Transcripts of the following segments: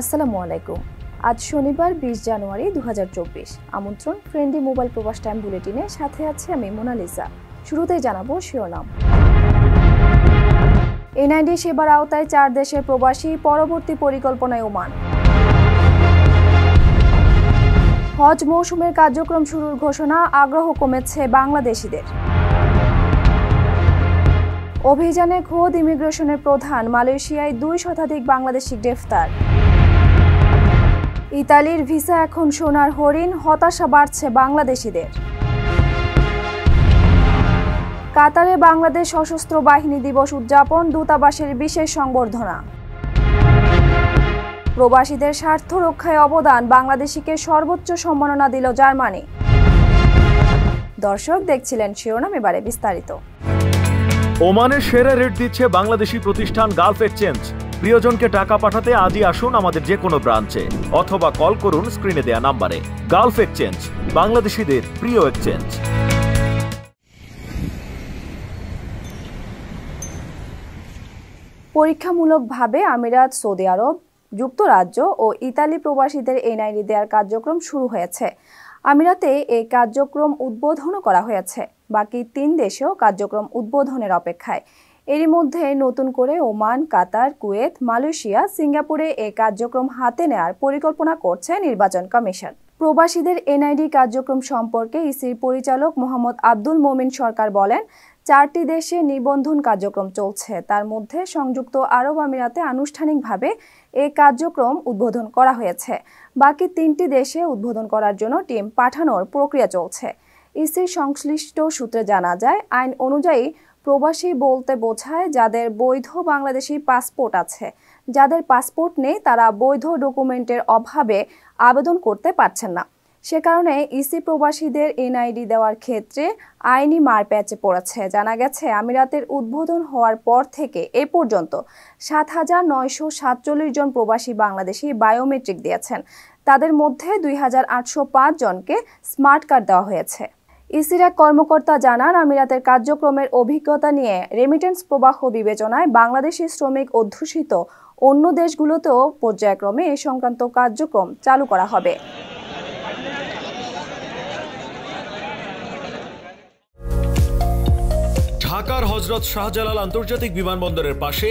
আসসালামু আলাইকুম আজ শনিবার বিশ জানুয়ারি দু আমন্ত্রণ ফ্রেন্ডি মোবাইল প্রবাস টাইম বুলেটিনে সাথে আছে আমি মোনালিসা শুরুতেই জানাবো শিরোনাম এনআইডি সেবার আওতায় চার দেশের প্রবাসী পরবর্তী পরিকল্পনায় ওমান হজ মৌসুমের কার্যক্রম শুরুর ঘোষণা আগ্রহ কমেছে বাংলাদেশিদের অভিযানে খোদ ইমিগ্রেশনের প্রধান মালয়েশিয়ায় দুই শতাধিক বাংলাদেশি গ্রেফতার ইতালির ভিসা এখন সোনার হরিণ হতাশা বাড়ছে বাংলাদেশিদের কাতারে বাংলাদেশ সশস্ত্র বাহিনী দিবস উদযাপন দূতাবাসের বিশেষ সংবর্ধনা প্রবাসীদের স্বার্থ রক্ষায় অবদান বাংলাদেশিকে সর্বোচ্চ সম্মাননা দিল জার্মানি দর্শক দেখছিলেন শিরোনাম এবারে বিস্তারিত ওমানের সেরা রেট দিচ্ছে বাংলাদেশি প্রতিষ্ঠান গালফ এক্সচেঞ্জ প্রিয়জনকে টাকা পাঠাতে আজই আসুন আমাদের যে কোনো ব্রাঞ্চে অথবা কল করুন স্ক্রিনে দেয়া নাম্বারে গালফ এক্সচেঞ্জ বাংলাদেশিদের প্রিয় এক্সচেঞ্জ পরীক্ষামূলকভাবে আমিরাত সৌদি আরব যুক্তরাজ্য ও ইতালি প্রবাসীদের এনআইডি দেওয়ার কার্যক্রম শুরু হয়েছে আমিরাতে এই কার্যক্রম উদ্বোধনও করা হয়েছে বাকি তিন দেশেও কার্যক্রম উদ্বোধনের অপেক্ষায় এরই মধ্যে নতুন করে ওমান কাতার কুয়েত মালয়েশিয়া সিঙ্গাপুরে এ কার্যক্রম হাতে নেয়ার পরিকল্পনা করছে নির্বাচন কমিশন প্রবাসীদের এনআইডি কার্যক্রম সম্পর্কে ইসির পরিচালক মোহাম্মদ আব্দুল মোমিন সরকার বলেন চারটি দেশে নিবন্ধন কার্যক্রম চলছে তার মধ্যে সংযুক্ত আরব আমিরাতে আনুষ্ঠানিকভাবে এ কার্যক্রম উদ্বোধন করা হয়েছে বাকি তিনটি দেশে উদ্বোধন করার জন্য টিম পাঠানোর প্রক্রিয়া চলছে ইসির সংশ্লিষ্ট সূত্রে জানা যায় আইন অনুযায়ী প্রবাসী বলতে বোঝায় যাদের বৈধ বাংলাদেশি পাসপোর্ট আছে যাদের পাসপোর্ট নেই তারা বৈধ ডকুমেন্টের অভাবে আবেদন করতে পারছেন না সে কারণে ইসি প্রবাসীদের এনআইডি দেওয়ার ক্ষেত্রে আইনি মারপ্যাচে পড়েছে জানা গেছে আমিরাতের উদ্বোধন হওয়ার পর থেকে এ পর্যন্ত সাত হাজার নয়শো সাতচল্লিশ জন প্রবাসী বাংলাদেশি বায়োমেট্রিক দিয়েছেন তাদের মধ্যে দুই হাজার আটশো পাঁচ জনকে স্মার্ট কার্ড দেওয়া হয়েছে এক কর্মকর্তা জানান আমিরাতের কার্যক্রমের অভিজ্ঞতা নিয়ে রেমিটেন্স প্রবাহ বিবেচনায় বাংলাদেশি শ্রমিক অধ্যুষিত অন্য দেশগুলোতেও পর্যায়ক্রমে এ সংক্রান্ত কার্যক্রম চালু করা হবে ঢাকার হজরত শাহজালাল আন্তর্জাতিক বিমানবন্দরের পাশে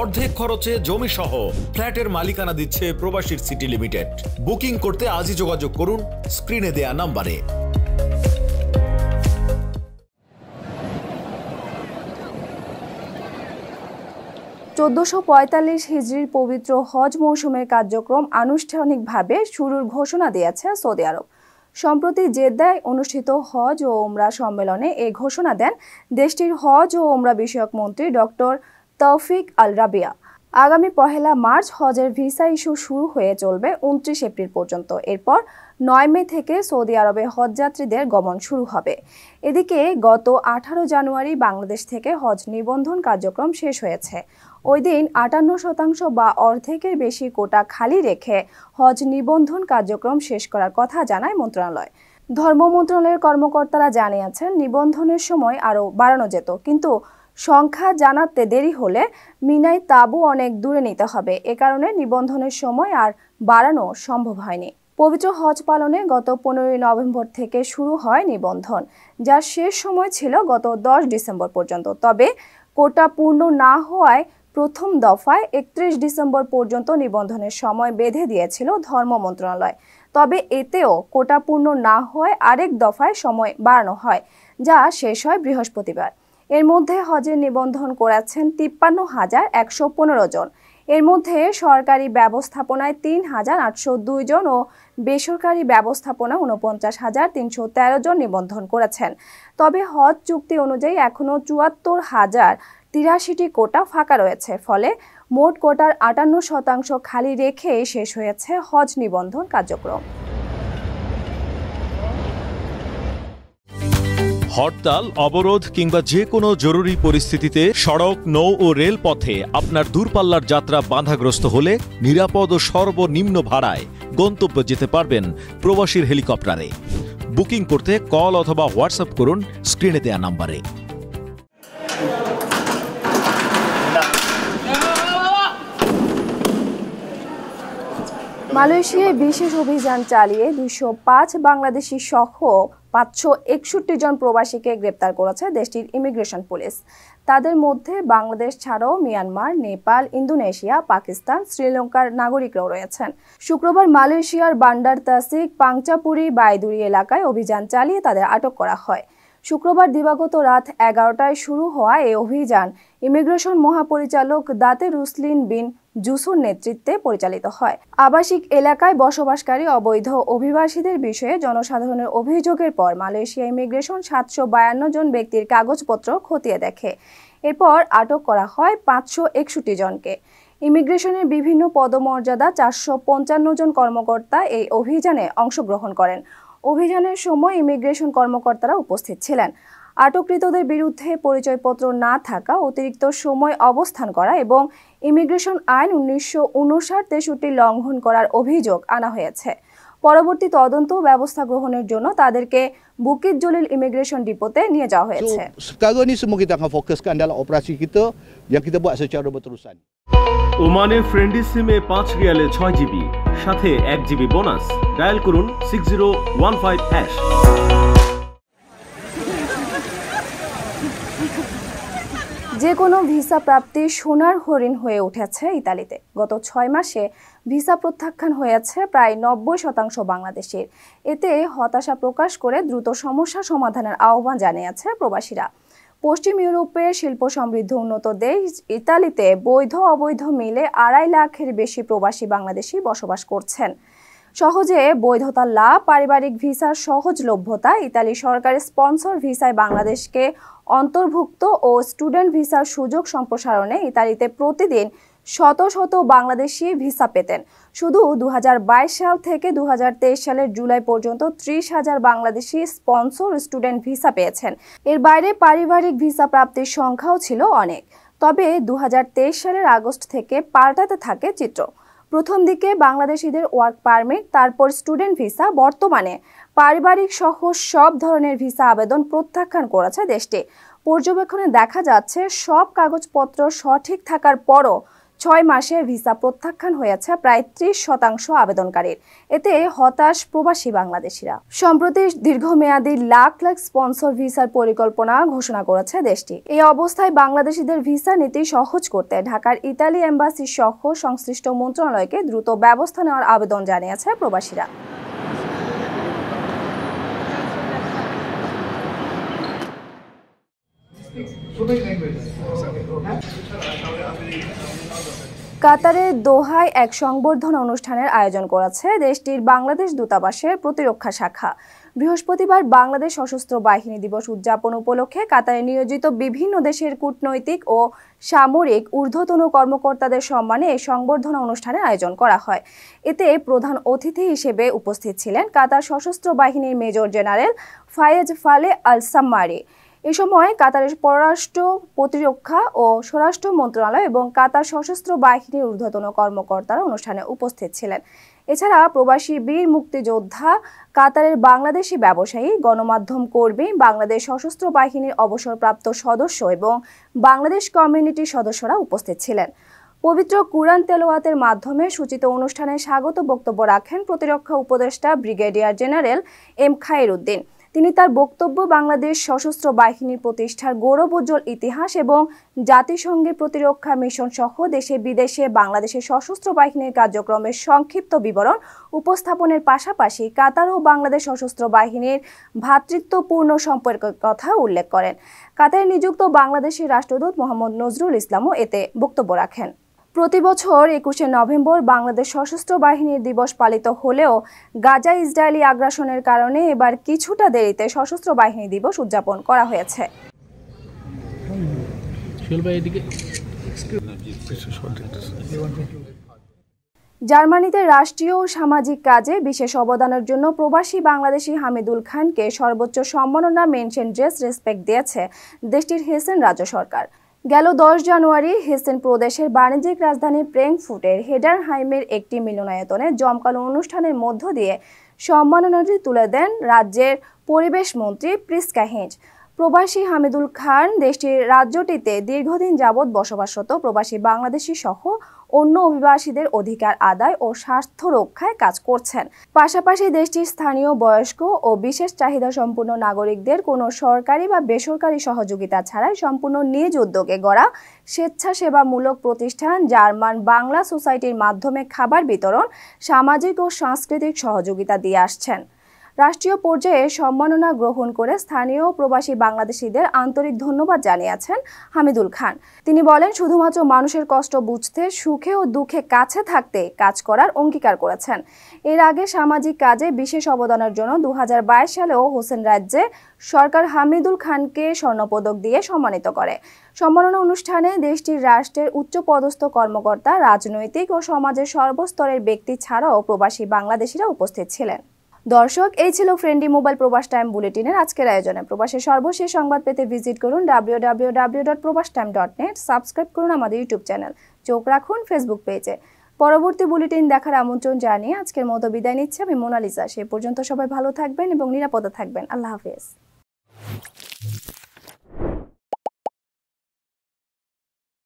অর্ধেক খরচে জমি সহ ফ্ল্যাটের মালিকানা দিচ্ছে প্রবাসীর সিটি লিমিটেড বুকিং করতে আজই যোগাযোগ করুন স্ক্রিনে দেয়া নাম্বারে চোদ্দশো পঁয়তাল্লিশ পবিত্র হজ মৌসুমের কার্যক্রম আনুষ্ঠানিকভাবে শুরুর ঘোষণা দিয়েছে সৌদি আরব সম্প্রতি জেদ্দায় অনুষ্ঠিত হজ ও ওমরা সম্মেলনে এ ঘোষণা দেন দেশটির হজ ও ওমরা বিষয়ক মন্ত্রী ডক্টর তৌফিক আল রাবিয়া আগামী পহেলা মার্চ হজের ভিসা ইস্যু শুরু হয়ে চলবে উনত্রিশ এপ্রিল পর্যন্ত এরপর নয় মে থেকে সৌদি আরবে হজযাত্রীদের গমন শুরু হবে এদিকে গত আঠারো জানুয়ারি বাংলাদেশ থেকে হজ নিবন্ধন কার্যক্রম শেষ হয়েছে ওই দিন আটান্ন শতাংশ বা অর্ধেকের বেশি কোটা খালি রেখে হজ নিবন্ধন কার্যক্রম শেষ করার কথা জানায় মন্ত্রণালয় ধর্ম মন্ত্রণালয়ের কর্মকর্তারা জানিয়েছেন নিবন্ধনের সময় আরও বাড়ানো যেত কিন্তু সংখ্যা জানাতে দেরি হলে মিনায় তাবু অনেক দূরে নিতে হবে এ কারণে নিবন্ধনের সময় আর বাড়ানো সম্ভব হয়নি পবিত্র হজ পালনে গত পনেরোই নভেম্বর থেকে শুরু হয় নিবন্ধন যার শেষ সময় ছিল গত দশ ডিসেম্বর পর্যন্ত তবে কোটা পূর্ণ না হওয়ায় প্রথম দফায় একত্রিশ ডিসেম্বর পর্যন্ত নিবন্ধনের সময় বেঁধে দিয়েছিল ধর্ম মন্ত্রণালয় তবে এতেও কোটা পূর্ণ না হয় আরেক দফায় সময় বাড়ানো হয় যা শেষ হয় বৃহস্পতিবার এর মধ্যে হজের নিবন্ধন করাচ্ছেন তিপ্পান্ন হাজার একশো পনেরো জন এর মধ্যে সরকারি ব্যবস্থাপনায় তিন হাজার আটশো দুই জন ও বেসরকারি ব্যবস্থাপনা উনপঞ্চাশ হাজার তিনশো তেরো জন নিবন্ধন করেছেন তবে হজ চুক্তি অনুযায়ী এখনও চুয়াত্তর হাজার তিরাশিটি কোটা ফাঁকা রয়েছে ফলে মোট কোটার আটান্ন শতাংশ খালি রেখে শেষ হয়েছে হজ নিবন্ধন কার্যক্রম হরতাল অবরোধ কিংবা যে কোনো জরুরি পরিস্থিতিতে সড়ক নৌ ও রেলপথে আপনার দূরপাল্লার যাত্রা বাধাগ্রস্ত হলে নিরাপদ ও সর্বনিম্ন ভাড়ায় গন্তব্য যেতে পারবেন প্রবাসীর হেলিকপ্টারে বুকিং করতে কল অথবা হোয়াটসঅ্যাপ করুন স্ক্রিনে দেয়া নাম্বারে মালয়েশিয়ায় বিশেষ অভিযান চালিয়ে দুশো পাঁচ বাংলাদেশি সহ পাঁচশো একষট্টি জন প্রবাসীকে গ্রেপ্তার করেছে দেশটির ইমিগ্রেশন পুলিশ তাদের মধ্যে বাংলাদেশ ছাড়াও মিয়ানমার নেপাল ইন্দোনেশিয়া পাকিস্তান শ্রীলঙ্কার নাগরিকরাও রয়েছেন শুক্রবার মালয়েশিয়ার বান্ডার তাসিক পাংচাপুরি বাইদুরি এলাকায় অভিযান চালিয়ে তাদের আটক করা হয় শুক্রবার দিবাগত রাত এগারোটায় শুরু হওয়া এই অভিযান ইমিগ্রেশন মহাপরিচালক দাতে রুসলিন বিন জুসুর নেতৃত্বে পরিচালিত হয় আবাসিক এলাকায় বসবাসকারী অবৈধ অভিবাসীদের বিষয়ে জনসাধারণের অভিযোগের পর মালয়েশিয়া ইমিগ্রেশন সাতশো বায়ান্ন জন ব্যক্তির কাগজপত্র খতিয়ে দেখে এরপর আটক করা হয় পাঁচশো একষট্টি জনকে ইমিগ্রেশনের বিভিন্ন পদমর্যাদা চারশো পঞ্চান্ন জন কর্মকর্তা এই অভিযানে অংশগ্রহণ করেন অভিযানের সময় ইমিগ্রেশন কর্মকর্তারা উপস্থিত ছিলেন আটককৃতদের বিরুদ্ধে পরিচয়পত্র না থাকা অতিরিক্ত সময় অবস্থান করা এবং ইমিগ্রেশন আইন উনিশশো উনষাট তেষট্টি লঙ্ঘন করার অভিযোগ আনা হয়েছে পরবর্তী তদন্ত ব্যবস্থা গ্রহণের জন্য তাদেরকে বুকিত জলিল ইমিগ্রেশন ডিপোতে নিয়ে যাওয়া হয়েছে sekarang ni semua kita akan fokuskan dalam operasi kita yang kita buat secara berterusan ওমানে ফ্রেন্ডি সিমে পাঁচ রিয়ালে ছয় জিবি সাথে এক জিবি বোনাস ডায়াল করুন সিক্স জিরো ওয়ান ফাইভ যে কোনো ভিসা প্রাপ্তি সোনার হরিণ হয়ে উঠেছে ইতালিতে গত ছয় মাসে ভিসা প্রত্যাখ্যান হয়েছে প্রায় নব্বই শতাংশ বাংলাদেশের এতে হতাশা প্রকাশ করে দ্রুত সমস্যা সমাধানের আহ্বান জানিয়েছে প্রবাসীরা পশ্চিম ইউরোপের শিল্প সমৃদ্ধ উন্নত দেশ ইতালিতে বৈধ অবৈধ মিলে আড়াই লাখের বেশি প্রবাসী বাংলাদেশি বসবাস করছেন সহজে বৈধতা লাভ পারিবারিক ভিসার সহজলভ্যতা ইতালি সরকারের স্পন্সর ভিসায় বাংলাদেশকে অন্তর্ভুক্ত ও স্টুডেন্ট ভিসার সুযোগ সম্প্রসারণে ইতালিতে প্রতিদিন শত শত বাংলাদেশি ভিসা পেতেন শুধু দু সাল থেকে দু সালের জুলাই পর্যন্ত ত্রিশ হাজার বাংলাদেশি স্পন্সর স্টুডেন্ট ভিসা পেয়েছেন এর বাইরে পারিবারিক ভিসা প্রাপ্তির সংখ্যাও ছিল অনেক তবে দু সালের আগস্ট থেকে পাল্টাতে থাকে চিত্র প্রথম দিকে বাংলাদেশিদের ওয়ার্ক পারমিট তারপর স্টুডেন্ট ভিসা বর্তমানে পারিবারিক সহ সব ধরনের ভিসা আবেদন প্রত্যাখ্যান করেছে দেশটি পর্যবেক্ষণে দেখা যাচ্ছে সব কাগজপত্র সঠিক থাকার পরও ছয় মাসে ভিসা প্রত্যাখ্যান হয়েছে প্রায় ত্রিশ শতাংশ আবেদনকারীর এতে হতাশ প্রবাসী বাংলাদেশিরা সম্প্রতি দীর্ঘমেয়াদী লাখ লাখ স্পন্সর ভিসার পরিকল্পনা ঘোষণা করেছে দেশটি এই অবস্থায় বাংলাদেশিদের ভিসা নীতি সহজ করতে ঢাকার ইতালি এম্বাসি সহ সংশ্লিষ্ট মন্ত্রণালয়কে দ্রুত ব্যবস্থা নেওয়ার আবেদন জানিয়েছে প্রবাসীরা Thank you. কাতারে দোহায় এক সংবর্ধনা অনুষ্ঠানের আয়োজন করেছে দেশটির বাংলাদেশ দূতাবাসের প্রতিরক্ষা শাখা বৃহস্পতিবার বাংলাদেশ সশস্ত্র বাহিনী দিবস উদযাপন উপলক্ষে কাতারে নিয়োজিত বিভিন্ন দেশের কূটনৈতিক ও সামরিক ঊর্ধ্বতন কর্মকর্তাদের সম্মানে এই সংবর্ধনা অনুষ্ঠানের আয়োজন করা হয় এতে প্রধান অতিথি হিসেবে উপস্থিত ছিলেন কাতার সশস্ত্র বাহিনীর মেজর জেনারেল ফায়েজ ফালে আল সাম্মারি এ সময় কাতারের পররাষ্ট্র প্রতিরক্ষা ও স্বরাষ্ট্র মন্ত্রণালয় এবং কাতার সশস্ত্র বাহিনীর ঊর্ধ্বতন কর্মকর্তারা অনুষ্ঠানে উপস্থিত ছিলেন এছাড়া প্রবাসী বীর মুক্তিযোদ্ধা কাতারের বাংলাদেশি ব্যবসায়ী গণমাধ্যম কর্মী বাংলাদেশ সশস্ত্র বাহিনীর অবসরপ্রাপ্ত সদস্য এবং বাংলাদেশ কমিউনিটির সদস্যরা উপস্থিত ছিলেন পবিত্র কুরআন তেলোয়াতের মাধ্যমে সূচিত অনুষ্ঠানে স্বাগত বক্তব্য রাখেন প্রতিরক্ষা উপদেষ্টা brigadier general M Khayer Uddin তিনি তার বক্তব্য বাংলাদেশ সশস্ত্র বাহিনীর প্রতিষ্ঠার গৌরবোজ্জ্বল ইতিহাস এবং জাতিসংঘের প্রতিরক্ষা মিশন সহ দেশে বিদেশে বাংলাদেশের সশস্ত্র বাহিনীর কার্যক্রমের সংক্ষিপ্ত বিবরণ উপস্থাপনের পাশাপাশি কাতার ও বাংলাদেশ সশস্ত্র বাহিনীর ভ্রাতৃত্বপূর্ণ সম্পর্কের কথা উল্লেখ করেন কাতারে নিযুক্ত বাংলাদেশের রাষ্ট্রদূত মোহাম্মদ নজরুল ইসলামও এতে বক্তব্য রাখেন প্রতি বছর একুশে নভেম্বর বাংলাদেশ সশস্ত্র বাহিনীর দিবস পালিত হলেও গাজা ইসরায়েলি আগ্রাসনের কারণে এবার কিছুটা দেরিতে সশস্ত্র বাহিনী দিবস উদযাপন করা হয়েছে জার্মানিতে রাষ্ট্রীয় ও সামাজিক কাজে বিশেষ অবদানের জন্য প্রবাসী বাংলাদেশি হামিদুল খানকে সর্বোচ্চ সম্মাননা মেনশন ড্রেস রেসপেক্ট দিয়েছে দেশটির হেসেন রাজ্য সরকার গেল দশ জানুয়ারি হেসেন প্রদেশের বাণিজ্যিক রাজধানী প্রেংফুটের হেডারহাইমের একটি মিলনায়তনে জমকালো অনুষ্ঠানের মধ্য দিয়ে সম্মাননাটি তুলে দেন রাজ্যের পরিবেশ মন্ত্রী প্রিসকা হেঁচ প্রবাসী হামিদুল খান দেশটির রাজ্যটিতে দীর্ঘদিন যাবৎ বসবাসরত প্রবাসী বাংলাদেশি সহ অন্য অভিবাসীদের অধিকার আদায় ও স্বার্থ রক্ষায় কাজ করছেন পাশাপাশি দেশটির স্থানীয় বয়স্ক ও বিশেষ চাহিদা সম্পূর্ণ নাগরিকদের কোনো সরকারি বা বেসরকারি সহযোগিতা ছাড়াই সম্পূর্ণ নিজ উদ্যোগে গড়া স্বেচ্ছাসেবামূলক প্রতিষ্ঠান জার্মান বাংলা সোসাইটির মাধ্যমে খাবার বিতরণ সামাজিক ও সাংস্কৃতিক সহযোগিতা দিয়ে আসছেন রাষ্ট্রীয় পর্যায়ে সম্মাননা গ্রহণ করে স্থানীয় প্রবাসী বাংলাদেশিদের আন্তরিক ধন্যবাদ জানিয়েছেন হামিদুল খান তিনি বলেন শুধুমাত্র মানুষের কষ্ট বুঝতে সুখে ও দুঃখে কাছে থাকতে কাজ করার অঙ্গীকার করেছেন এর আগে সামাজিক কাজে বিশেষ অবদানের জন্য দু সালেও হোসেন রাজ্যে সরকার হামিদুল খানকে স্বর্ণপদক দিয়ে সম্মানিত করে সম্মাননা অনুষ্ঠানে দেশটির রাষ্ট্রের উচ্চ পদস্থ কর্মকর্তা রাজনৈতিক ও সমাজের সর্বস্তরের ব্যক্তি ছাড়াও প্রবাসী বাংলাদেশিরা উপস্থিত ছিলেন দর্শক এই ছিল ফ্রেন্ডলি মোবাইল প্রবাস টাইম বুলেটিনের আজকের আয়োজনে প্রবাসের সর্বশেষ সংবাদ পেতে ভিজিট করুন www.probashtime.net সাবস্ক্রাইব করুন আমাদের ইউটিউব চ্যানেল চোখ রাখুন ফেসবুক পেজে পরবর্তী বুলেটিন দেখার আমন্ত্রণ জানিয়ে আজকের মতো বিদায় নিচ্ছে আমি মোনালিসা সে পর্যন্ত সবাই ভালো থাকবেন এবং নিরাপদে থাকবেন আল্লাহ হাফিজ